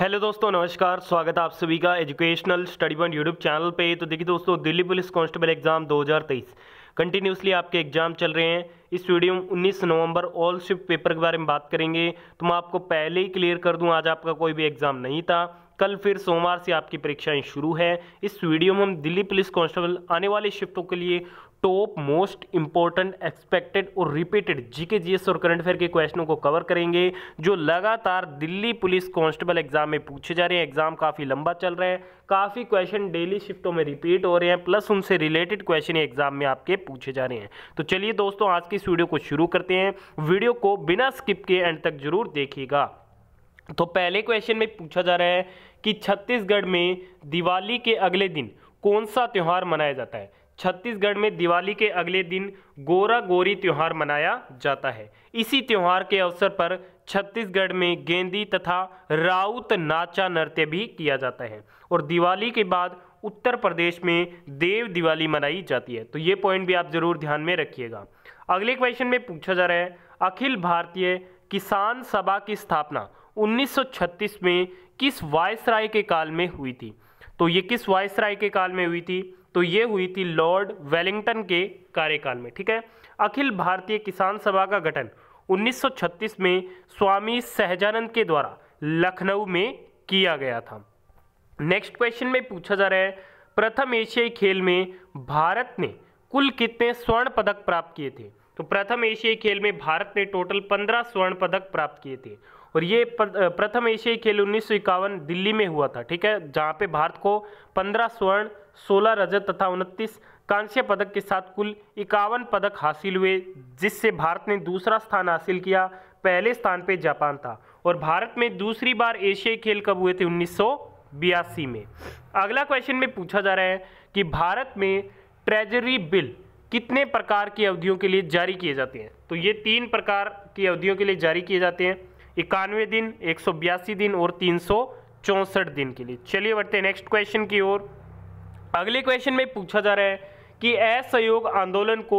hello दोस्तों नमस्कार स्वागत है आप सभी का educational study point YouTube channel पे तो देखिए दोस्तों Delhi police constable exam 2023 continuously आपके एग्ज़ाम चल रहे हैं इस वीडियो में 19 नवंबर ऑल शिफ्ट पेपर के बारे में बात करेंगे तो मैं आपको पहले ही क्लियर कर दूं आज आपका कोई भी एग्ज़ाम नहीं था कल फिर सोमवार से आपकी परीक्षाएं शुरू है इस वीडियो में हम दिल्ली पुलिस कांस्टेबल आने वाले शिफ्टों के लिए टॉप मोस्ट इंपॉर्टेंट एक्सपेक्टेड और रिपीटेड जीके जीएस और करंट अफेयर के क्वेश्चनों को कवर करेंगे जो लगातार दिल्ली पुलिस कांस्टेबल एग्जाम में पूछे जा रहे हैं एग्जाम काफ़ी लंबा चल रहा है काफ़ी क्वेश्चन डेली शिफ्टों में रिपीट हो रहे हैं प्लस उनसे रिलेटेड क्वेश्चन एग्जाम में आपके पूछे जा रहे हैं तो चलिए दोस्तों आज की इस वीडियो को शुरू करते हैं वीडियो को बिना स्किप के एंड तक जरूर देखिएगा तो पहले क्वेश्चन में पूछा जा रहा है कि छत्तीसगढ़ में दिवाली के अगले दिन कौन सा त्यौहार मनाया जाता है छत्तीसगढ़ में दिवाली के अगले दिन गोरा गोरी त्यौहार मनाया जाता है इसी त्यौहार के अवसर पर छत्तीसगढ़ में गेंदी तथा राउत नाचा नृत्य भी किया जाता है और दिवाली के बाद उत्तर प्रदेश में देव दिवाली मनाई जाती है तो ये पॉइंट भी आप जरूर ध्यान में रखिएगा अगले क्वेश्चन में पूछा जा रहा है अखिल भारतीय किसान सभा की स्थापना 1936 में किस वायसराय के काल में हुई थी तो ये किस वायसराय के काल में हुई थी तो ये हुई थी लॉर्ड वेलिंगटन के कार्यकाल में ठीक है अखिल भारतीय किसान सभा का गठन 1936 में स्वामी सहजानंद के द्वारा लखनऊ में किया गया था नेक्स्ट क्वेश्चन में पूछा जा रहा है प्रथम एशियाई खेल में भारत ने कुल कितने स्वर्ण पदक प्राप्त किए थे तो प्रथम एशियाई खेल में भारत ने टोटल पंद्रह स्वर्ण पदक प्राप्त किए थे और ये प्रथम एशियाई खेल उन्नीस दिल्ली में हुआ था ठीक है जहाँ पे भारत को 15 स्वर्ण 16 रजत तथा उनतीस कांस्य पदक के साथ कुल इक्यावन पदक हासिल हुए जिससे भारत ने दूसरा स्थान हासिल किया पहले स्थान पे जापान था और भारत में दूसरी बार एशियाई खेल कब हुए थे उन्नीस में अगला क्वेश्चन में पूछा जा रहा है कि भारत में ट्रेजरी बिल कितने प्रकार की अवधियों के लिए जारी किए जाते हैं तो ये तीन प्रकार की अवधियों के लिए जारी किए जाते हैं इक्यानवे दिन एक दिन और तीन दिन के लिए चलिए बढ़ते हैं नेक्स्ट क्वेश्चन की ओर अगले क्वेश्चन में पूछा जा रहा है कि असहयोग आंदोलन को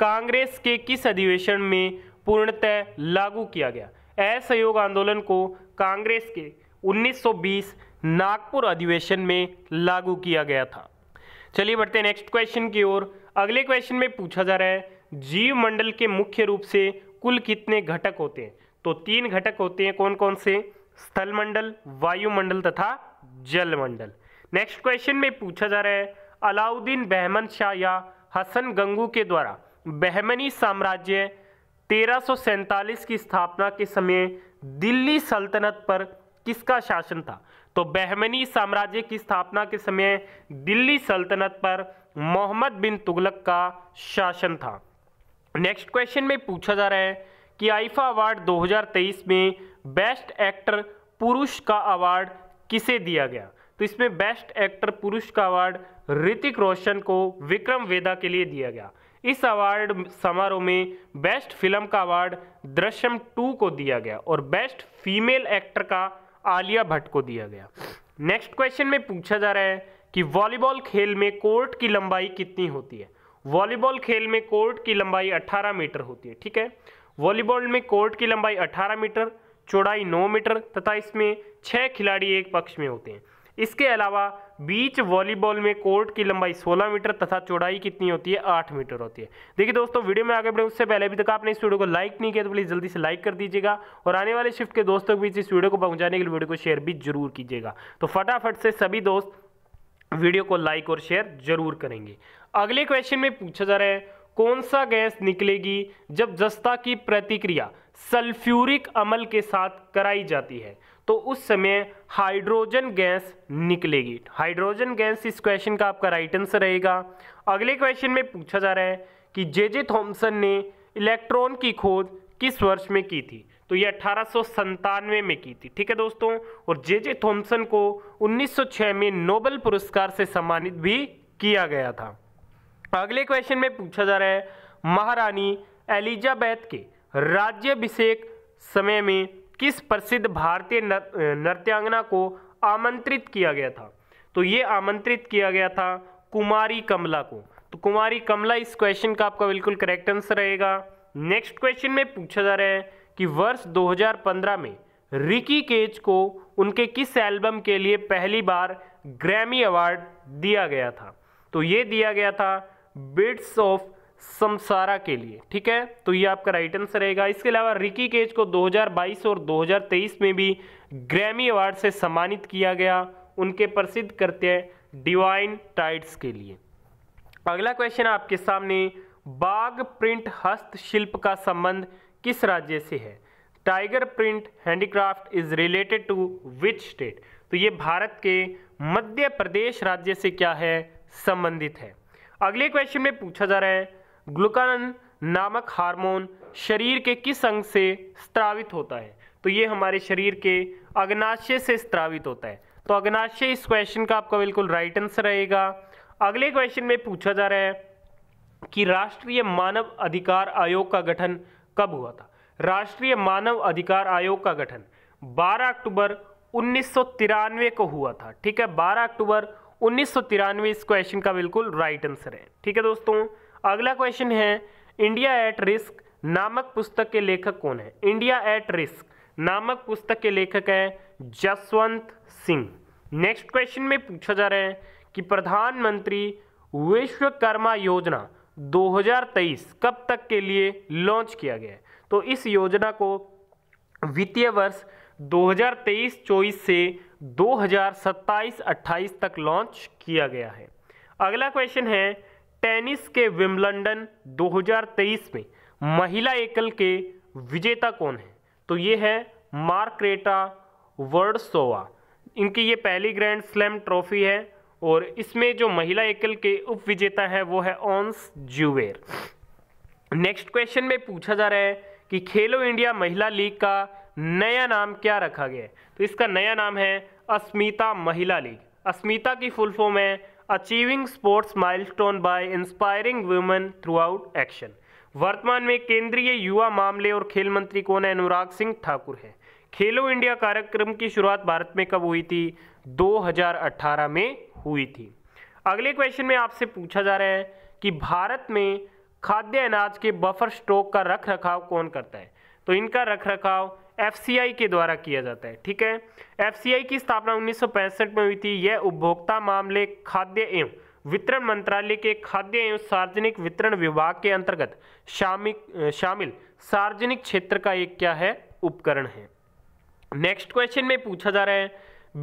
कांग्रेस के किस अधिवेशन में पूर्णतः लागू किया गया असहयोग आंदोलन को कांग्रेस के 1920 नागपुर अधिवेशन में लागू किया गया था चलिए बढ़ते हैं नेक्स्ट क्वेश्चन की ओर अगले क्वेश्चन में पूछा जा रहा है जीव मंडल के मुख्य रूप से कुल कितने घटक होते हैं तो तीन घटक होते हैं कौन कौन से स्थलमंडल वायुमंडल तथा जलमंडल नेक्स्ट क्वेश्चन में पूछा जा रहा है अलाउद्दीन बहमन शाह या हसन गंगू के द्वारा बहमनी साम्राज्य तेरह की स्थापना के समय दिल्ली सल्तनत पर किसका शासन था तो बहमनी साम्राज्य की स्थापना के समय दिल्ली सल्तनत पर मोहम्मद बिन तुगलक का शासन था नेक्स्ट क्वेश्चन में पूछा जा रहा है कि आइफा अवार्ड 2023 में बेस्ट एक्टर पुरुष का अवार्ड किसे दिया गया तो इसमें बेस्ट एक्टर पुरुष का अवार्ड ऋतिक रोशन को विक्रम वेदा के लिए दिया गया इस अवार्ड समारोह में बेस्ट फिल्म का अवार्ड दृश्यम टू को दिया गया और बेस्ट फीमेल एक्टर का आलिया भट्ट को दिया गया नेक्स्ट क्वेश्चन में पूछा जा रहा है कि वॉलीबॉल खेल में कोर्ट की लंबाई कितनी होती है वॉलीबॉल खेल में कोर्ट की लंबाई 18 मीटर होती है ठीक है वॉलीबॉल में कोर्ट की लंबाई 18 मीटर चौड़ाई 9 मीटर तथा इसमें छः खिलाड़ी एक पक्ष में होते हैं इसके अलावा बीच वॉलीबॉल में कोर्ट की लंबाई 16 मीटर तथा चौड़ाई कितनी होती है 8 मीटर होती है देखिए दोस्तों वीडियो में आगे बढ़े उससे पहले अभी तक आपने इस वीडियो को लाइक नहीं किया तो प्लीज़ जल्दी से लाइक कर दीजिएगा और आने वाले शिफ्ट के दोस्तों के बीच इस वीडियो को पहुँचाने के लिए वीडियो को शेयर भी जरूर कीजिएगा तो फटाफट से सभी दोस्त वीडियो को लाइक और शेयर जरूर करेंगे अगले क्वेश्चन में पूछा जा रहा है कौन सा गैस निकलेगी जब जस्ता की प्रतिक्रिया सल्फ्यूरिक अमल के साथ कराई जाती है तो उस समय हाइड्रोजन गैस निकलेगी हाइड्रोजन गैस इस क्वेश्चन का आपका राइट आंसर रहेगा अगले क्वेश्चन में पूछा जा रहा है कि जे जे थॉम्सन ने इलेक्ट्रॉन की खोज किस वर्ष में की थी तो ये अठारह में की थी ठीक है दोस्तों और जे जे थॉम्सन को 1906 में नोबल पुरस्कार से सम्मानित भी किया गया था अगले क्वेश्चन में पूछा जा रहा है महारानी एलिजाबेथ के राज्यभिषेक समय में किस प्रसिद्ध भारतीय नृत्यांगना को आमंत्रित किया गया था तो ये आमंत्रित किया गया था कुमारी कमला को तो कुमारी कमला इस क्वेश्चन का आपका बिल्कुल करेक्ट आंसर रहेगा नेक्स्ट क्वेश्चन में पूछा जा रहा है कि वर्ष 2015 में रिकी केज को उनके किस एल्बम के लिए पहली बार ग्रैमी अवार्ड दिया गया था तो ये दिया गया था बिट्स ऑफ समसारा के लिए ठीक है तो ये आपका राइट आंसर रहेगा इसके अलावा रिकी केज को 2022 और 2023 में भी ग्रैमी अवार्ड से सम्मानित किया गया उनके प्रसिद्ध कृत्य डिवाइन टाइट्स के लिए अगला क्वेश्चन आपके सामने बाघ प्रिंट हस्तशिल्प का संबंध किस राज्य से है tiger print handicraft is related to which state तो ये भारत के मध्य प्रदेश राज्य से क्या है संबंधित है अगले क्वेश्चन में पूछा जा रहा है ग्लूकान नामक हार्मोन शरीर के किस अंग से स्त्रावित होता है तो ये हमारे शरीर के अग्नाशय से स्त्रावित होता है तो अग्नाशय इस क्वेश्चन का आपका बिल्कुल राइट आंसर रहेगा अगले क्वेश्चन में पूछा जा रहा है कि राष्ट्रीय मानव अधिकार आयोग का गठन कब हुआ था राष्ट्रीय मानव अधिकार आयोग का गठन 12 अक्टूबर उन्नीस को हुआ था ठीक है 12 अक्टूबर उन्नीस सौ तिरानवे इस क्वेश्चन का बिल्कुल राइट आंसर है ठीक है दोस्तों अगला क्वेश्चन है इंडिया एट रिस्क नामक पुस्तक के लेखक कौन है इंडिया एट रिस्क नामक पुस्तक के लेखक है जसवंत सिंह नेक्स्ट क्वेश्चन में पूछा जा रहा है कि प्रधानमंत्री विश्वकर्मा योजना 2023 कब तक के लिए लॉन्च किया गया है तो इस योजना को वित्तीय वर्ष 2023-24 से दो हजार सत्ताईस अट्ठाईस तक लॉन्च किया गया है अगला क्वेश्चन है टेनिस के विम्बलडन 2023 में महिला एकल के विजेता कौन है तो ये है मार्क्रेटा वर्डसोवा इनकी ये पहली ग्रैंड स्लैम ट्रॉफी है और इसमें जो महिला एकल के उप विजेता है वो है ऑन्स जूवेर नेक्स्ट क्वेश्चन में पूछा जा रहा है कि खेलो इंडिया महिला लीग का नया नाम क्या रखा गया है तो इसका नया नाम है अस्मिता महिला लीग अस्मिता की फुल फॉर्म है achieving sports milestone by inspiring women through out action वर्तमान में केंद्रीय युवा मामले और खेल मंत्री कौन है अनुराग सिंह ठाकुर है खेलो इंडिया कार्यक्रम की शुरुआत भारत में कब हुई थी 2018 में हुई थी अगले क्वेश्चन में आपसे पूछा जा रहा है कि भारत में खाद्य अनाज के बफर स्टॉक का रख रखाव कौन करता है तो इनका रख रखाव एफ के द्वारा किया जाता है ठीक है एफ की स्थापना उन्नीस में हुई थी यह उपभोक्ता मामले खाद्य एवं वितरण मंत्रालय के खाद्य एवं सार्वजनिक वितरण विभाग के अंतर्गत शामिल शामिल सार्वजनिक क्षेत्र का एक क्या है उपकरण है नेक्स्ट क्वेश्चन में पूछा जा रहा है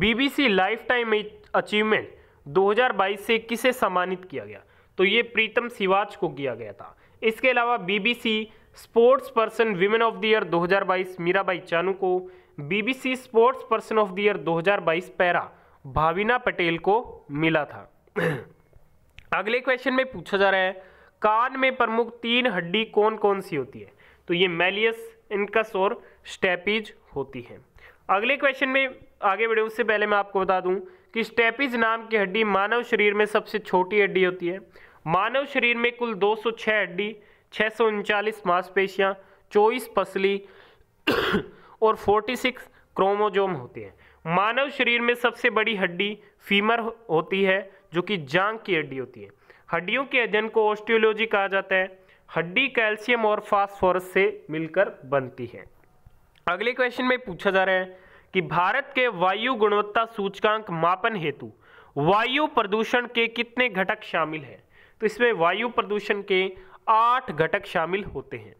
बीबीसी लाइफ टाइम अचीवमेंट 2022 से किसे सम्मानित किया गया तो ये प्रीतम सिवाच को किया गया था इसके अलावा BBC sports person women of the year 2022 Mirabai Chanu को BBC sports person of the year 2022 para Bhavina Patel को मिला था अगले क्वेश्चन में पूछा जा रहा है कान में प्रमुख तीन हड्डी कौन कौन सी होती है तो ये मेलियस इनकस और स्टेपिज होती है अगले क्वेश्चन में आगे बढ़े उससे पहले मैं आपको बता दूं कि स्टेपीज नाम की हड्डी मानव शरीर में सबसे छोटी हड्डी होती है मानव शरीर में कुल 206 हड्डी छः सौ उनचालीस मांसपेशियाँ चौबीस पसली और फोर्टी सिक्स क्रोमोजोम होते हैं मानव शरीर में सबसे बड़ी हड्डी फीमर होती है जो कि जांग की हड्डी होती है हड्डियों के अध्ययन को ऑस्टियोलॉजी कहा जाता है हड्डी कैल्शियम और फास्फोरस से मिलकर बनती है अगले क्वेश्चन में पूछा जा रहा है कि भारत के वायु गुणवत्ता सूचकांक मापन हेतु वायु प्रदूषण के कितने घटक शामिल हैं तो इसमें वायु प्रदूषण के आठ घटक शामिल होते हैं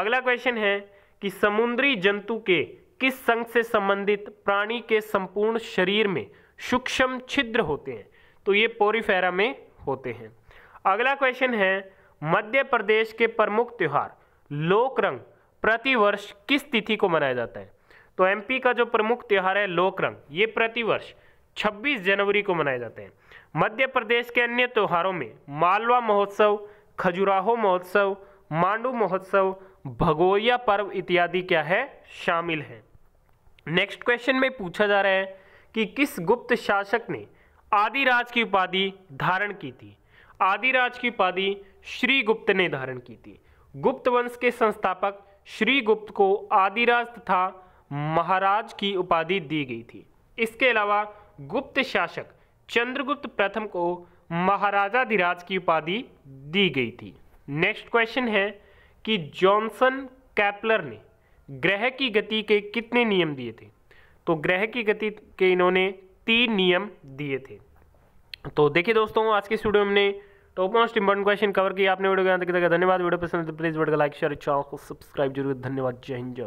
अगला क्वेश्चन है कि समुद्री जंतु के किस संघ से संबंधित प्राणी के संपूर्ण शरीर में सूक्ष्म छिद्र होते हैं तो ये पोरीफेरा में होते हैं अगला क्वेश्चन है मध्य प्रदेश के प्रमुख त्यौहार लोक रंग प्रतिवर्ष किस तिथि को मनाया जाता है तो एमपी का जो प्रमुख त्यौहार है लोक रंग ये प्रतिवर्ष 26 जनवरी को मनाए जाते हैं मध्य प्रदेश के अन्य त्यौहारों में मालवा महोत्सव खजुराहो महोत्सव मांडू महोत्सव भगोरिया पर्व इत्यादि क्या है शामिल हैं नेक्स्ट क्वेश्चन में पूछा जा रहा है कि किस गुप्त शासक ने आदिराज की उपाधि धारण की थी आदिराज की उपाधि श्रीगुप्त ने धारण की थी गुप्त वंश के संस्थापक श्रीगुप्त को आदिराज तथा महाराज की उपाधि दी गई थी इसके अलावा गुप्त शासक चंद्रगुप्त प्रथम को महाराजा दिराज की उपाधि दी गई थी नेक्स्ट क्वेश्चन है कि जॉनसन कैपलर ने ग्रह की गति के कितने नियम दिए थे तो ग्रह की गति के इन्होंने तीन नियम दिए थे तो देखिए दोस्तों आज के स्टूडियो में top most important question cover किया आपने वीडियो के अंदर धन्यवाद वीडियो पसंद प्लीज़ तो वीडियो का लाइक शेयर को सब्सक्राइब जरूर धन्यवाद जय हिंद